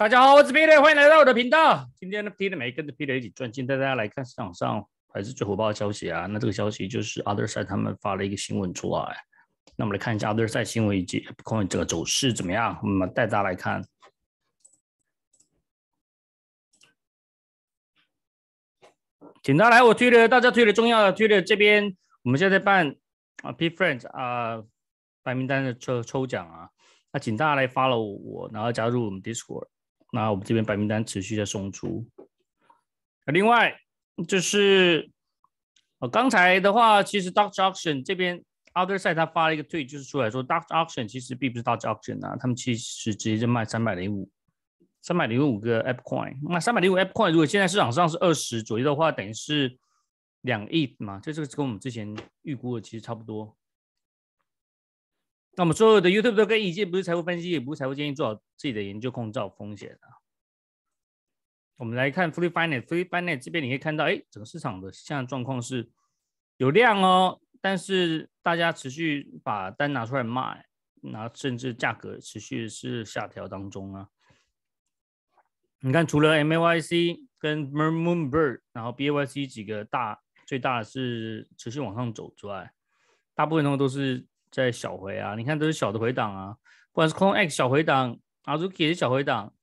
大家好，我是 Peter，欢迎来到我的频道。今天呢 Peter 没跟着 Peter 一起转，钱，带大家来看市场上还是最火爆的消息啊。那这个消息就是 Other Side 他们发了一个新闻出来。那我们来看一下 Other Side 新闻以及 b i 这 c o i n 个走势怎么样。我们带大家来看，请大家来我推的，大家推的重要的推的这边，我们现在办啊 p e g Friends 啊，白名单的抽抽奖啊。那请大家来 follow 我，然后加入我们 Discord。那我们这边白名单持续在送出，另外就是，呃，刚才的话，其实 Doctor Auction 这边 Other Side 他发了一个 tweet，就是出来说 Doctor Auction 其实并不是 Doctor Auction 啊，他们其实直接就卖三百零五，三百零五个 a p p Coin，那三百零五 a p p Coin 如果现在市场上是二十左右的话，等于是两亿嘛，这是跟我们之前预估的其实差不多。那我们所有的 YouTube 都跟以前不是财务分析，也不是财务建议，做好自己的研究，控制好风险啊。我们来看 Free Finance，Free Finance 这边你可以看到，哎，整个市场的现在状况是有量哦，但是大家持续把单拿出来卖，那甚至价格持续是下调当中啊。你看，除了 MAYC 跟 Mermoonbird，然后 BAYC 几个大最大的是持续往上走之外，大部分的都是。在小回啊，你看都是小的回档啊，不管是 Kong X 小回档 r z u k i 的是小回档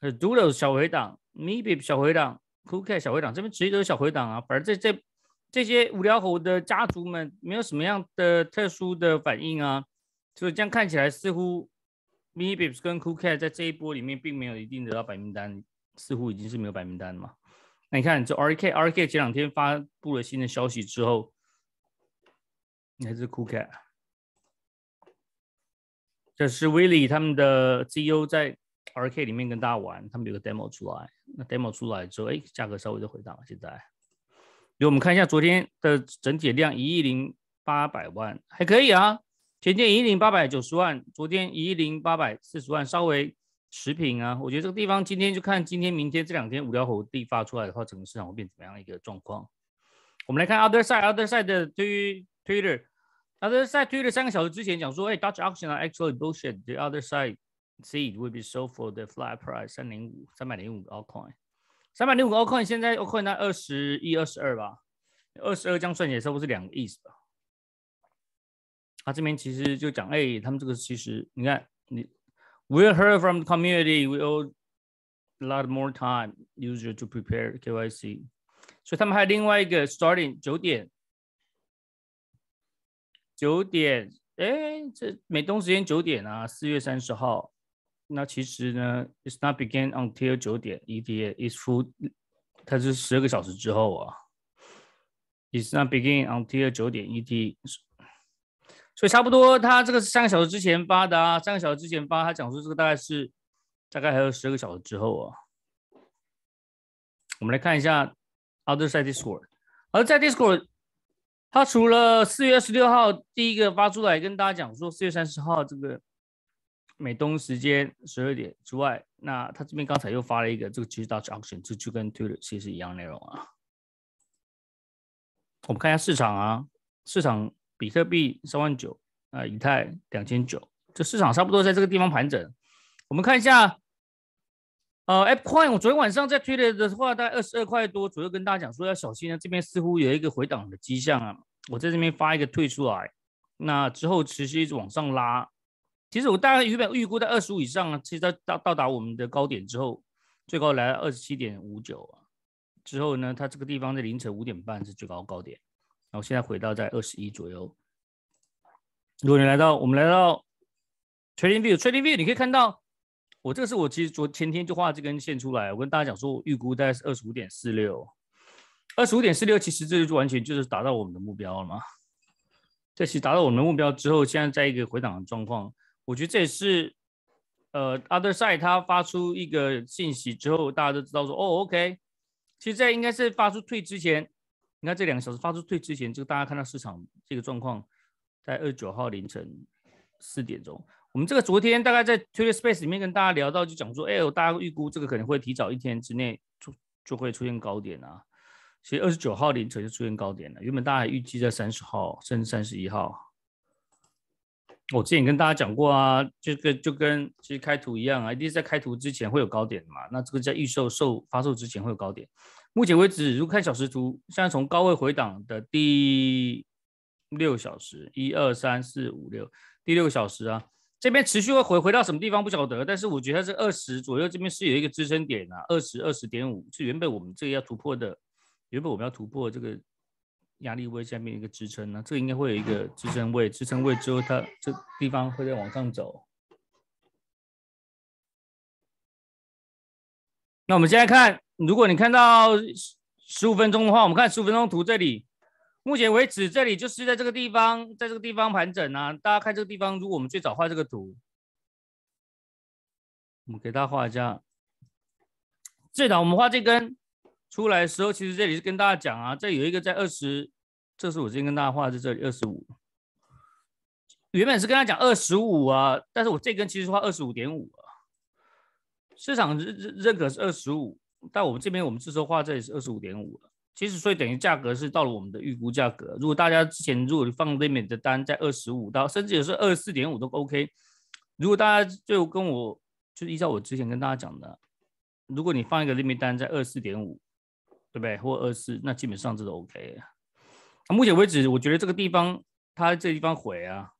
，Doodle 小回档 m e b i p 小回档，KooKai 小回档，这边直接都是小回档啊。反正这这这些无聊猴的家族们没有什么样的特殊的反应啊，所以这样看起来似乎 m e i p 跟 KooKai 在这一波里面并没有一定得到白名单，似乎已经是没有白名单嘛。那你看这 R K R K 前两天发布了新的消息之后。你还是酷 cat，这是 w i l l 他们的 CEO 在 RK 里面跟大家玩，他们有个 demo 出来。那 demo 出来之后，哎，价格稍微就回涨了。现在，给我们看一下昨天的整体量，一亿零八百万，还可以啊。前天一亿零八百九十万，昨天一亿零八百四十万，稍微持平啊。我觉得这个地方今天就看今天、明天这两天五条猴地发出来的话，整个市场会变怎么样一个状况？我们来看 other side，other side 的推 Twitter。Other side Twitter 三个小时之前讲说，哎、欸、，Dutch auction are actually bullshit. The other side seed will be sold for the flat price 三零五三百零五 altcoin，三百零五 altcoin 现在 altcoin 那二十一二十二吧，二十二这样算起来差不多是两个亿吧。他这边其实就讲，哎、欸，他们这个其实你看，你 we heard from the community, we owe a lot more time user to prepare KYC，所以他们还有另外一个 starting 九点。九点，哎，这美东时间九点啊，四月三十号。那其实呢，It's not begin until 九点 e d a is full，它是十二个小时之后啊。It's not begin until 九点 EDT，所以差不多，他这个是三个小时之前发的啊，三个小时之前发，他讲说这个大概是，大概还有十二个小时之后啊。我们来看一下，Other side Discord，而在 Discord。他除了四月十六号第一个发出来跟大家讲说四月三十号这个美东时间十二点之外，那他这边刚才又发了一个这个 Dutch Auction，这就跟 Twitter 其实一样内容啊。我们看一下市场啊，市场比特币三万九啊，以太两千九，这市场差不多在这个地方盘整。我们看一下。呃 a p p Coin，我昨天晚上在推的的话，大概二十二块多左右，跟大家讲说要小心啊，这边似乎有一个回档的迹象啊。我在这边发一个退出来，那之后持续一直往上拉，其实我大概原本预估在二十五以上啊，其实到到到达我们的高点之后，最高来到二十七点五九啊，之后呢，它这个地方在凌晨五点半是最高高点，然后现在回到在二十一左右。如果你来到我们来到 Trading View，Trading View 你可以看到。我这个是我其实昨前天就画这根线出来，我跟大家讲说，我预估大概是二十五点四六，二十五点四六，其实这就完全就是达到我们的目标了嘛。这其实达到我们的目标之后，现在在一个回档的状况，我觉得这也是，呃，other side 它发出一个信息之后，大家都知道说，哦，OK，其实在应该是发出退之前，你看这两个小时发出退之前，就大家看到市场这个状况，在二十九号凌晨四点钟。我们这个昨天大概在 Twitter Space 里面跟大家聊到，就讲说，哎，大家预估这个可能会提早一天之内就就会出现高点啊。其实二十九号凌晨就出现高点了，原本大家预计在三十号甚至三十一号。我之前跟大家讲过啊，这个就跟其实开图一样啊，一定是在开图之前会有高点嘛。那这个在预售售发售之前会有高点。目前为止，如果看小时图，现在从高位回档的第六小时，一二三四五六，第六个小时啊。这边持续会回回到什么地方不晓得，但是我觉得是二十左右这边是有一个支撑点啊，二十、二十点五是原本我们这个要突破的，原本我们要突破这个压力位下面一个支撑呢，这应该会有一个支撑位，支撑位之后它这地方会再往上走。那我们现在看，如果你看到十五分钟的话，我们看十五分钟图这里。目前为止，这里就是在这个地方，在这个地方盘整啊。大家看这个地方，如果我们最早画这个图，我们给大家画一下。最早我们画这根出来的时候，其实这里是跟大家讲啊，这有一个在二十，这是我之前跟大家画在这里二十五。原本是跟他讲二十五啊，但是我这根其实画二十五点五啊。市场认认可是二十五，但我们这边我们这时候画这里是二十五点五了。其实所以等于价格是到了我们的预估价格。如果大家之前如果放 limit 的单在二十五到甚至也是二十四点五都 OK。如果大家就跟我就是依照我之前跟大家讲的，如果你放一个 limit 单在二十四点五，对不对？或二十四，那基本上这都 OK。那目前为止，我觉得这个地方它这地方毁啊，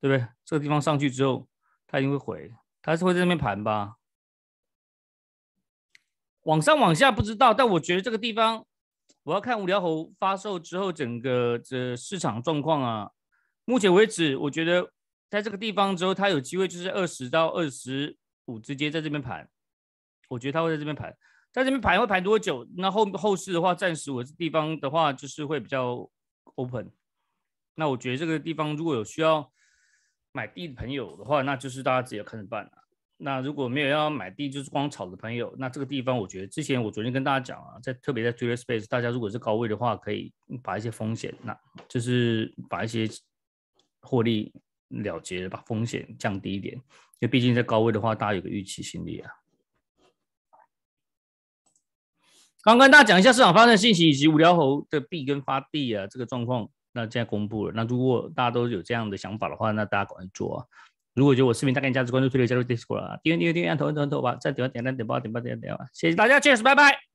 对不对？这个地方上去之后，它一定会毁，它是会在那边盘吧？往上往下不知道，但我觉得这个地方。我要看无聊猴发售之后整个这市场状况啊。目前为止，我觉得在这个地方之后，它有机会就是二十到二十五之间在这边盘。我觉得它会在这边盘，在这边盘会盘多久？那后后市的话，暂时我这地方的话就是会比较 open。那我觉得这个地方如果有需要买地的朋友的话，那就是大家自己看着办了。那如果没有要买地就是光炒的朋友，那这个地方我觉得之前我昨天跟大家讲啊，在特别在 t e e space，大家如果是高位的话，可以把一些风险，那就是把一些获利了结，把风险降低一点，因为毕竟在高位的话，大家有个预期心理啊。刚跟大家讲一下市场发生的信息，以及五条猴的币跟发地啊这个状况，那现在公布了。那如果大家都有这样的想法的话，那大家快做啊？如果觉得我视频大给你价值，关注、推力、加入 Discord 啊！订阅、订阅、订阅，按头按头按头吧！再点下点赞、点吧点吧点吧点吧！谢谢大家，Cheers，拜拜。